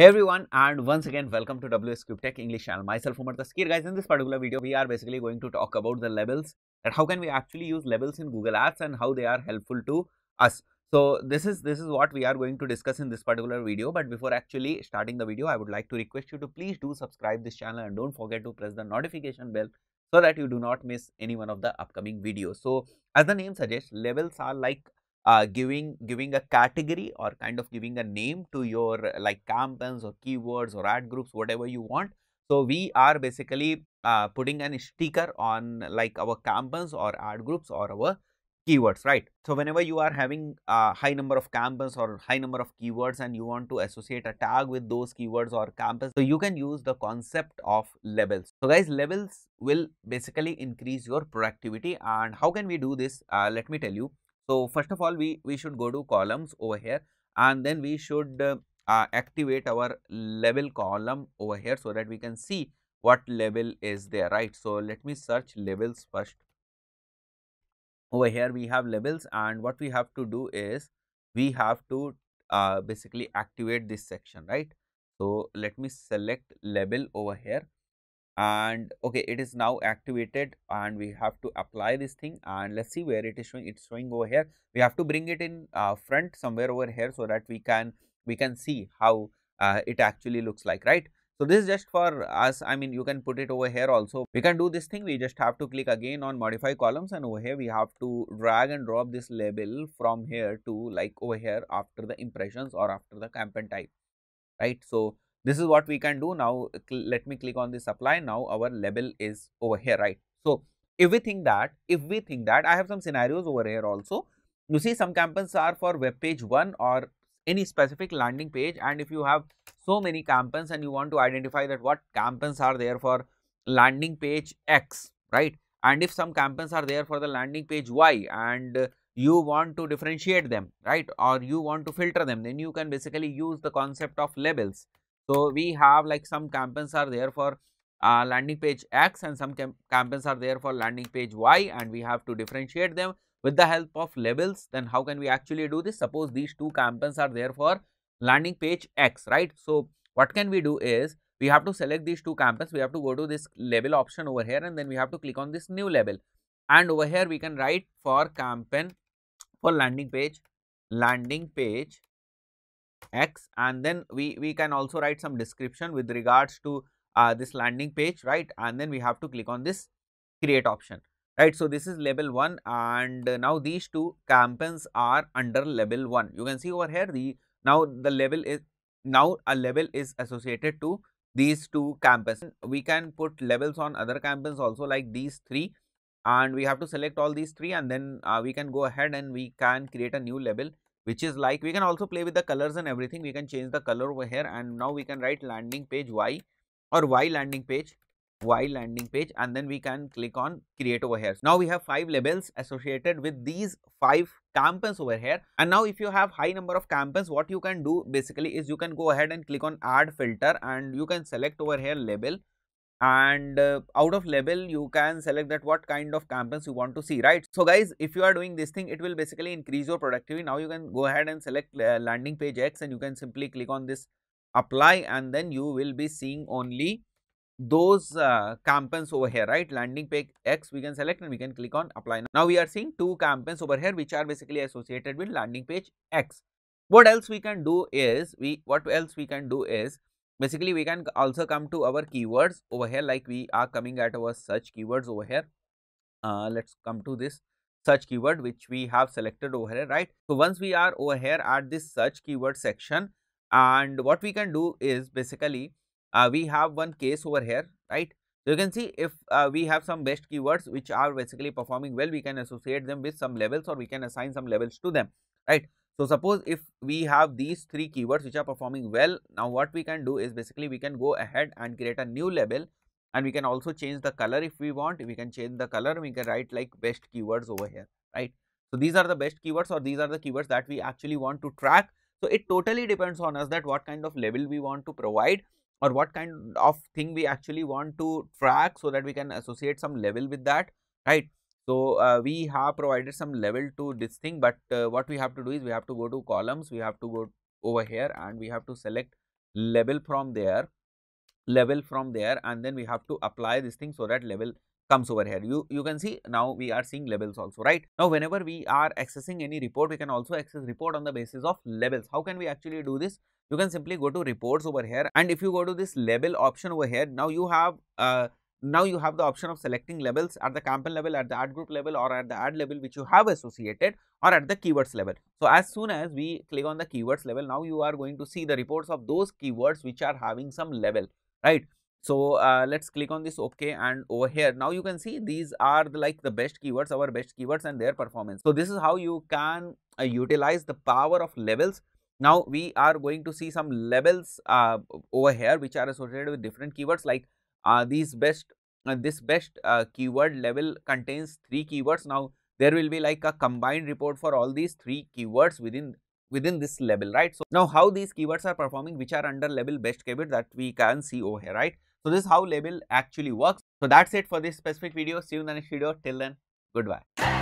Hey everyone and once again welcome to WS Cube Tech English channel. Myself Umar Taskir. Guys, in this particular video we are basically going to talk about the levels. and how can we actually use levels in Google Ads and how they are helpful to us. So this is this is what we are going to discuss in this particular video but before actually starting the video I would like to request you to please do subscribe this channel and don't forget to press the notification bell so that you do not miss any one of the upcoming videos. So as the name suggests levels are like uh, giving giving a category or kind of giving a name to your like campaigns or keywords or ad groups whatever you want so we are basically uh, putting an sticker on like our campaigns or ad groups or our keywords right so whenever you are having a high number of campaigns or high number of keywords and you want to associate a tag with those keywords or campaigns so you can use the concept of levels. so guys levels will basically increase your productivity and how can we do this uh, let me tell you so, first of all we, we should go to columns over here and then we should uh, uh, activate our level column over here so that we can see what level is there right. So, let me search levels first over here we have levels and what we have to do is we have to uh, basically activate this section right. So, let me select level over here and okay it is now activated and we have to apply this thing and let's see where it is showing it's showing over here we have to bring it in uh, front somewhere over here so that we can we can see how uh, it actually looks like right so this is just for us i mean you can put it over here also we can do this thing we just have to click again on modify columns and over here we have to drag and drop this label from here to like over here after the impressions or after the campaign type right so this is what we can do now. Let me click on the supply. Now our level is over here, right? So if we think that, if we think that, I have some scenarios over here also. You see some campaigns are for web page 1 or any specific landing page and if you have so many campaigns and you want to identify that what campaigns are there for landing page X, right? And if some campaigns are there for the landing page Y and you want to differentiate them, right? Or you want to filter them, then you can basically use the concept of labels so, we have like some campaigns are there for uh, landing page X and some campaigns are there for landing page Y and we have to differentiate them with the help of labels. Then how can we actually do this? Suppose these two campaigns are there for landing page X, right? So, what can we do is we have to select these two campaigns. We have to go to this label option over here and then we have to click on this new label. And over here we can write for campaign for landing page, landing page x and then we, we can also write some description with regards to uh, this landing page right and then we have to click on this create option right. So, this is level 1 and now these two campaigns are under level 1 you can see over here the now the level is now a level is associated to these two campaigns. We can put levels on other campaigns also like these three and we have to select all these three and then uh, we can go ahead and we can create a new level which is like we can also play with the colors and everything we can change the color over here and now we can write landing page y or y landing page y landing page and then we can click on create over here. Now we have five labels associated with these five campaigns over here and now if you have high number of campaigns what you can do basically is you can go ahead and click on add filter and you can select over here label and uh, out of level, you can select that what kind of campaigns you want to see right so guys if you are doing this thing it will basically increase your productivity now you can go ahead and select uh, landing page x and you can simply click on this apply and then you will be seeing only those uh, campaigns over here right landing page x we can select and we can click on apply now we are seeing two campaigns over here which are basically associated with landing page x what else we can do is we what else we can do is basically we can also come to our keywords over here like we are coming at our search keywords over here uh, let's come to this search keyword which we have selected over here right so once we are over here at this search keyword section and what we can do is basically uh, we have one case over here right so you can see if uh, we have some best keywords which are basically performing well we can associate them with some levels or we can assign some levels to them right so, suppose if we have these three keywords which are performing well, now what we can do is basically we can go ahead and create a new label and we can also change the color if we want, we can change the color, we can write like best keywords over here, right. So, these are the best keywords or these are the keywords that we actually want to track. So, it totally depends on us that what kind of label we want to provide or what kind of thing we actually want to track so that we can associate some level with that, right. So, uh, we have provided some level to this thing, but uh, what we have to do is we have to go to columns, we have to go over here and we have to select level from there, level from there and then we have to apply this thing so that level comes over here. You, you can see now we are seeing levels also, right. Now, whenever we are accessing any report, we can also access report on the basis of levels. How can we actually do this? You can simply go to reports over here and if you go to this level option over here, now you have uh, now you have the option of selecting levels at the campaign level, at the ad group level or at the ad level which you have associated or at the keywords level. So, as soon as we click on the keywords level, now you are going to see the reports of those keywords which are having some level, right. So, uh, let's click on this OK and over here. Now, you can see these are the, like the best keywords, our best keywords and their performance. So, this is how you can uh, utilize the power of levels now we are going to see some levels uh, over here which are associated with different keywords like uh, these best uh, this best uh, keyword level contains three keywords. Now, there will be like a combined report for all these three keywords within within this level, right? So, now how these keywords are performing, which are under level best keyword that we can see over here, right? So, this is how label actually works. So, that's it for this specific video. See you in the next video. Till then, goodbye.